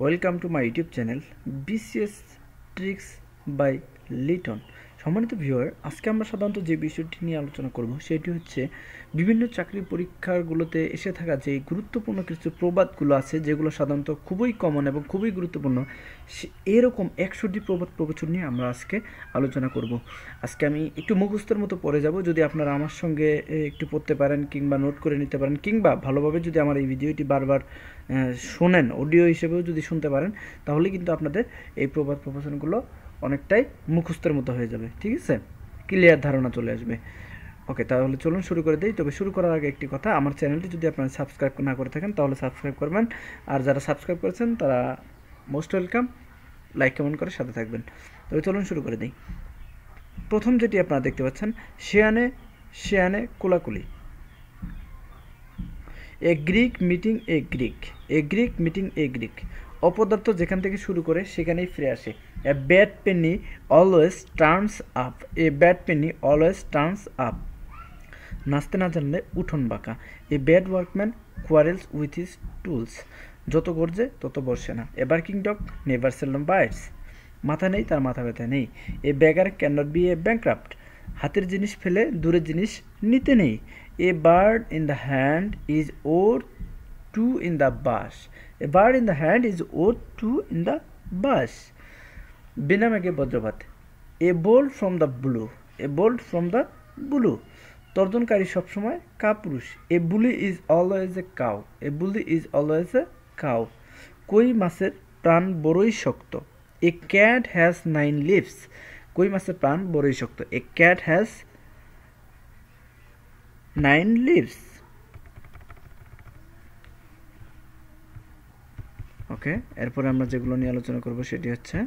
welcome to my youtube channel bcs tricks by Liton সম্মানিত viewer আজকে আমরা সাধারণত যে বিষয়টি নিয়ে আলোচনা করব সেটি হচ্ছে বিভিন্ন চাকরি পরীক্ষাগুলোতে এসে থাকা যে গুরুত্বপূর্ণ কিছু প্রবাদগুলো আছে যেগুলো সাধারণত খুবই কমন এবং খুবই গুরুত্বপূর্ণ এরকম একশোটি প্রবাদ প্রবচন নিয়ে আমরা আজকে আলোচনা করব আজকে আমি একটু মুখস্থের মতো পড়ে যাব যদি আপনারা আমার সঙ্গে একটু পড়তে পারেন কিংবা নোট করে নিতে পারেন কিংবা ভালোভাবে যদি আমার এই ভিডিওটি বারবার শোনেন অডিও হিসেবেও যদি শুনতে পারেন তাহলে কিন্তু আপনাদের এই প্রবাদ প্রবচনগুলো অনেকটাই মুখস্থের মতো হয়ে যাবে ঠিক আছে ক্লিয়ার ধারণা চলে আসবে ওকে তাহলে চলুন শুরু করে দিই তবে শুরু করার আগে একটি কথা আমার চ্যানেলটি যদি আপনারা সাবস্ক্রাইব না করে থাকেন তাহলে সাবস্ক্রাইব করবেন আর যারা সাবস্ক্রাইব করেছেন তারা মোস্ট ওয়েলকাম লাইক কমেন্ট করে সাথে থাকবেন তবে চলুন শুরু করে দিই প্রথম যেটি আপনারা দেখতে পাচ্ছেন শেয়ানে শেয়ানে কোলাকুলি a Greek meeting a Greek a Greek meeting a Greek অপদার্থ যেখান থেকে শুরু করে সেখানেই ফিরে আসে A bad penny always turns up. A bad penny always turns up. নাচতে না জানলে উঠোন বাঁকা a bad workman quarrels with his tools যত গর্জে তত বর্ষে না a barking dog never seldom bites মাথা নেই তার মাথা ব্যথা নেই a beggar can not be a bankrupt হাতের জিনিস ফেলে দূরের জিনিস নিতে নেই a bird in the hand is worth two in the bush a bird in the hand is worth two in the bush বিনামেঘে বজ্রপাত a bolt from the blue a bolt from the blue তর্জনকারী সবসময় কাপুরুষ a bully is always a কাউ a bully is always a কাউ কই মাছের প্রাণ বড়ই শক্ত a cat has nine lives কই মাছের প্রাণ বড়ই শক্ত a cat has nine lives okay এরপরে আমরা যেগুলো নিয়ে আলোচনা করবো সেটি হচ্ছে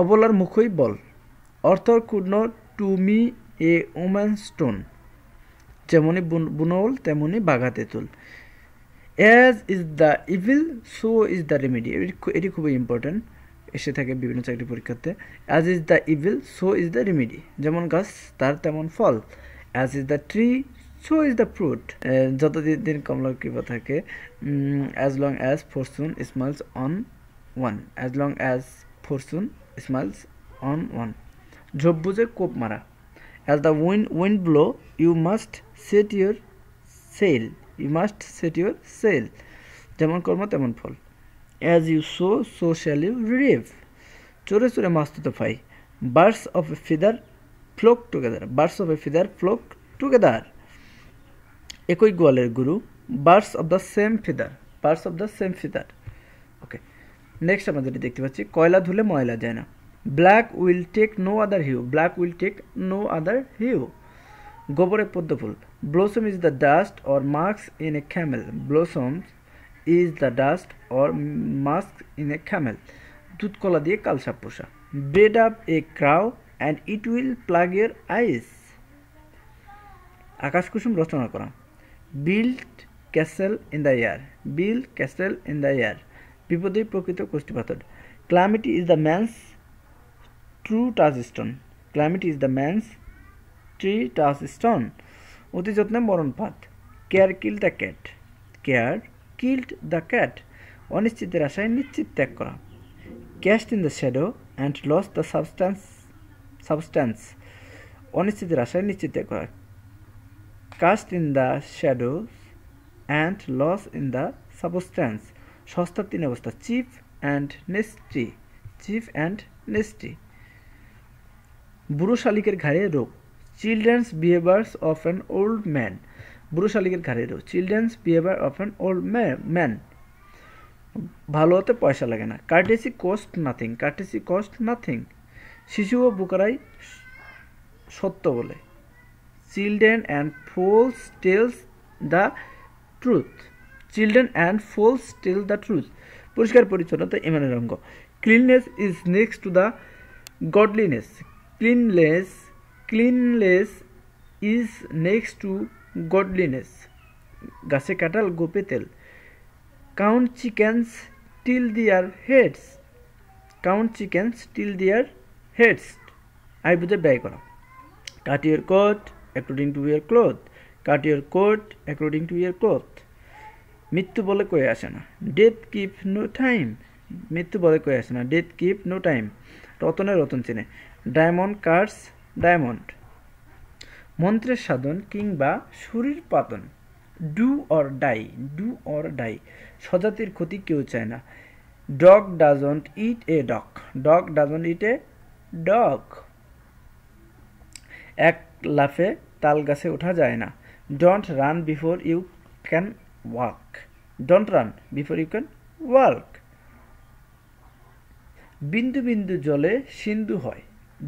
অবলার মুখই বল author could to me a woman stone যেমনই বুনল তেমনই বাঘা তেঁতুল as is the evil so is the remedy এটি খুবই ইম্পর্ট্যান্ট এসে থাকে বিভিন্ন চাকরি পরীক্ষাতে as is the evil so is the remedy যেমন গাছ তার তেমন ফল as is the tree so is the fruit যতদিন দিন কমলার কৃপা থাকে as long as fortune smiles on one as long as fortune smiles on one ঝোপ বুঝে কোপ মারা as the wind wind blow you must set your sail you must set your sell যেমন কর্ম তেমন ফল as you sow so shall you reap চোরে চোরে তো ফাই birds of a feather flock together birds of a feather flock together একই গোয়ালের গুরু birds of the same feather birds of the same feather okay next আমরা যেটি দেখতে পাচ্ছি কয়লা ধুলে ময়লা যায় না black will take no other hue black will take no other hue গোবরে পদ্মফুল blossom is the dust or muck in a camel blossoms is the dust or muck in a camel দুধকলা দিয়ে কালসাপ পোষা breed up a crow and it will pluck your eyes আকাশকুসুম রচনা করা build castle in the air build castle in the air বিপদে প্রকৃত কোষ্ঠীপাথর calamity is the man's true stone calamity is the man's true stone অতি যত্নে মরণপাত care kill the cat care killed the cat অনিশ্চিতের আশায় নিশ্চিত ত্যাগ করা cast in the shadow and lose the substance substance অনিশ্চিতের আশায় নিশ্চিত ত্যাগ করা cast in the shadows and lose in the substance সস্তার তিন অবস্থা cheap and nasty cheap and nasty বুড়ো শালিকের ঘাড়ে রোগ children's behaviours of an old man বুড়ো শালিকের ঘাড়ে রোগ children's behaviour of an old man ভালো হতে পয়সা লাগে না courtesy cost nothing courtesy cost nothing শিশু ও বুকারাই সত্য বলে children and fools tells the truth children and fools tell the truth পরিষ্কার পরিচ্ছন্নতা ইমানের অঙ্গ cleanness is next to the godliness cleanliness cleanliness is next to godliness গাছে কাটাল গোপে তেল count chickens till their heads count chickens till their heads আই বুঝে ব্যয় করা cut your coat according to your cloth cut coat according to your cloth মৃত্যু বলে কয়ে আসে না ডেথ কিপ নো টাইম মৃত্যু বলে কয়ে আসে না ডেথ কিপ নো টাইম রতনে রতন চেনে ডায়মন্ড কার্স ডায়মন্ড মন্ত্রের সাধন কিংবা শরীর পাতন do or die do or die সজাতির ক্ষতি কেউ চায় না dog doesn't eat a dog dog doesn't eat a dog এক লাফে তাল গাছে ওঠা যায় না don't run before you can walk don't run before you can walk বিন্দু বিন্দু জলে সিন্ধু হয়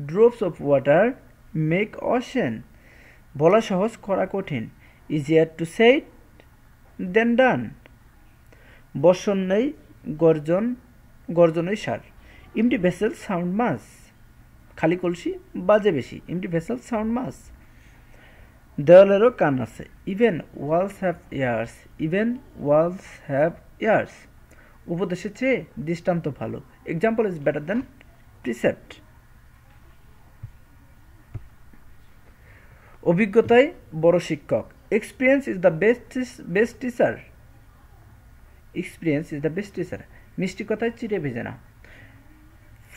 drops of water make ocean বলা সহজ করা কঠিন ইজিয়ার টু সেইট দেন ডান বর্ষণ নেই গর্জন গর্জনই সার ইমটি ভেসেল সাউন্ড মাস খালি কলসি বাজে বেশি ইমটি ভেসেল সাউন্ড মাস দেওয়ালেরও কান আছে even walls have ears even walls have ears উপদেশের চেয়ে দৃষ্টান্ত ভালো example is better than precept অভিজ্ঞতায় বড় শিক্ষক experience is the best best teacher experience is the best teacher মিষ্টি কথায় চিড়ে ভেজে না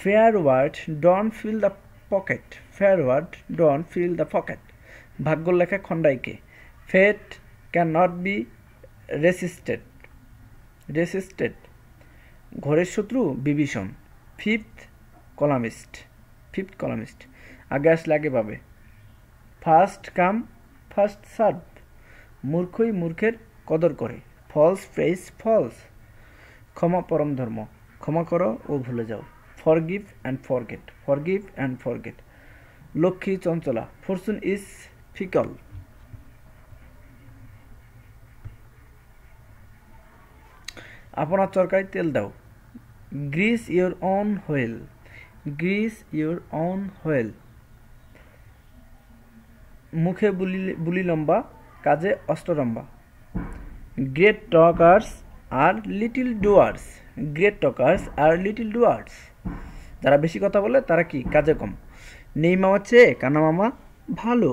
fair word don't fill the pocket fair word don't fill the pocket ভাগ্য লেখা খণ্ডাইকে fate can not be resisted resisted ঘরের শত্রু Bibhishan fifth columnist fifth columnist আগে আসলে আগে পাবে ফার্স্ট কাম ফার্স্ট সার্ভ মূর্খই মূর্খের কদর করে ফলস ফেস ফলস ক্ষমা পরম ধর্ম ক্ষমা করো ও ভুলে যাও forgive and forget forgive and forget Lakshmi চঞ্চলা ফরচুন ইজ ফিকল আপনার চরকায় তেল দাও grease your own wheel grease your own wheel মুখে বুলি লম্বা কাজে লম্বা great talkers are little doers great talkers are little doers যারা বেশি কথা বলে তারা কি কাজে কম নেই মামার চেয়ে কানা মামা ভালো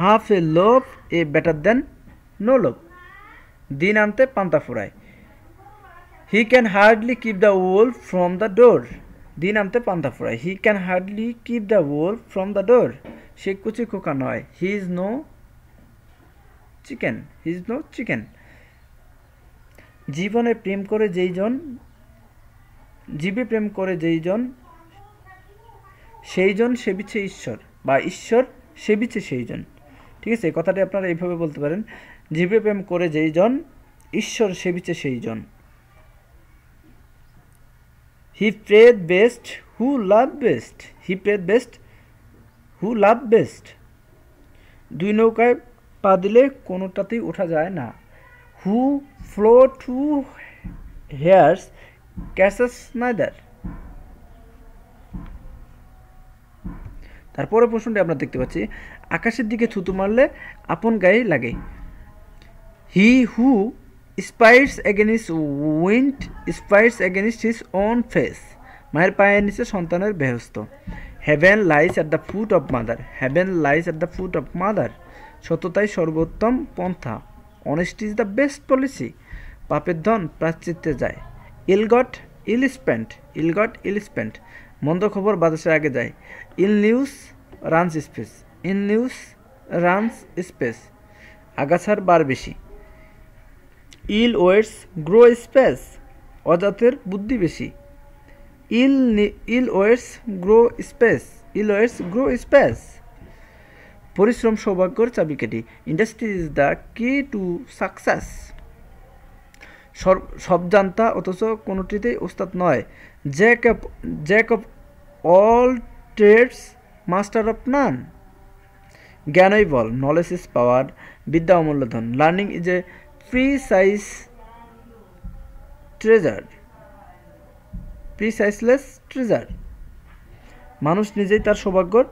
হাফ এ লোভ এ বেটার দেন নো লোভ দিন আনতে পান্তা ফুরায় he can hardly keep the wolf from the door দিন আনতে পান্তা ফুরায় he can hardly keep the wolf from the door সে কুচি খোকা নয় he is no chicken he is no chicken জীবনে প্রেম করে যেইজন জীবে প্রেম করে যেইজন সেইজন সেবিছে ঈশ্বর বা ঈশ্বর সেবিছে সেইজন ঠিক আছে এই কথাটি আপনারা এইভাবে বলতে পারেন জীবে প্রেম করে যেই জন ঈশ্বর সেবিছে সেই জন he prayed best who love best he prayed best who love best দুই নৌকায় পা দিলে কোনোটাতেই ওঠা যায় না who flow two hares catches neither তারপরে প্রশ্নটি আমরা দেখতে পাচ্ছি আকাশের দিকে থুতু মারলে আপন গায়ে লাগে he who spits against wind spits against his own face মায়ের পায়ের নিচে সন্তানের বেহস্ত heaven lies at the foot of mother heaven lies at the foot of mother সততাই সর্বোত্তম পন্থা honest is the best policy পাপের ধন প্রাচিত্যে যায় ইলগট ইল স্পেন্ট ইলগট ইল স্পেন্ট মন্দ খবর বাতাসের আগে যায় ill news runs space ill news runs space আগাছার বার বেশি ইল ওয়েটস গ্রো স্পেস অজাতের বুদ্ধি বেশি ill ill weeds grow space ill weeds grow space পরিশ্রম সৌভাগ্যর চাবিকাঠি industry is the key to success সব জানতা অথচ কোনোটিতেই ওস্তাদ নয় jack of jack of all trades master of none জ্ঞানই বল নলেজ ইজ পাওয়ার বিদ্যা অমূল্য ধন learning is a size treasure sizeless treasure মানুষ নিজেই তার সৌভাগ্যর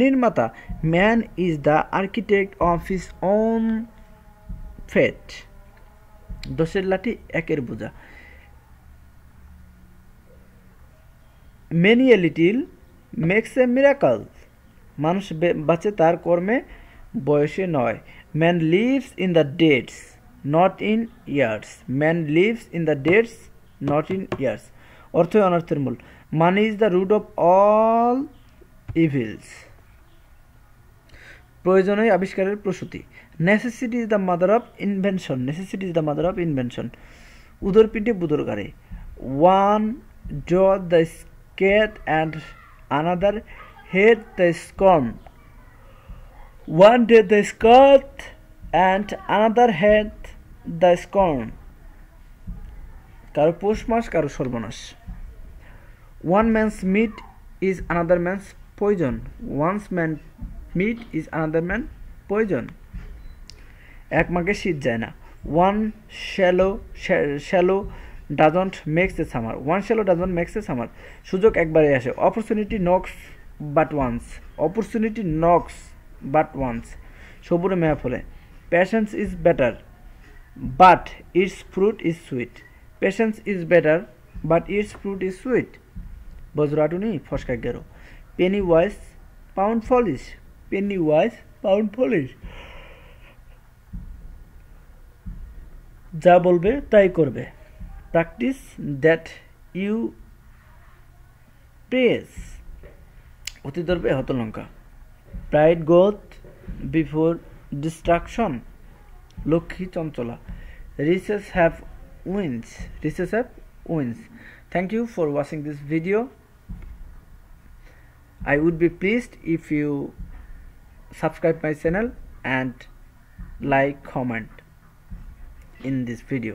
নির্মাতা man is the architect of his own fate দোষের লাঠি একের বোঝা many a little makes a miracle মানুষ বাঁচে তার কর্মে বয়সে নয় man lives in the deeds not in years man lives in the deeds not in years অর্থই অনর্থের মূল money is the root of all evils প্রয়োজনই আবিষ্কারের প্রসূতি necessity is the mother of invention necessity is the mother of invention উদর পিঠে বুদর গাড়ে one draw the skate and another hid the scorn. One did the scout and another hid the scorn. কারো পৌষ মাস কারো সর্বনাশ one man's meat is another man's poison one's man meat is another man poison এক মাকে শীত যায় না one swallow swallow doesn't makes a summer one swallow doesn't makes a summer সুযোগ একবারে আসে opportunity knocks but once opportunity knocks but once সবুরে মেয়া ফলে patience is better but its fruit is sweet patience is better but its fruit is sweet বজ্রাটুনি ফসকা গেরো Penney wise pound foolish penny wise pound foolish যা বলবে তাই করবে প্র্যাকটিস দ্যাট ইউ প্রেস অতিদর্পে হত Lanka pride goeth before destruction Lakshmi চঞ্চলা riches have wings riches have wings thank you for watching this video I would be pleased if you subscribe my channel and like comment in this video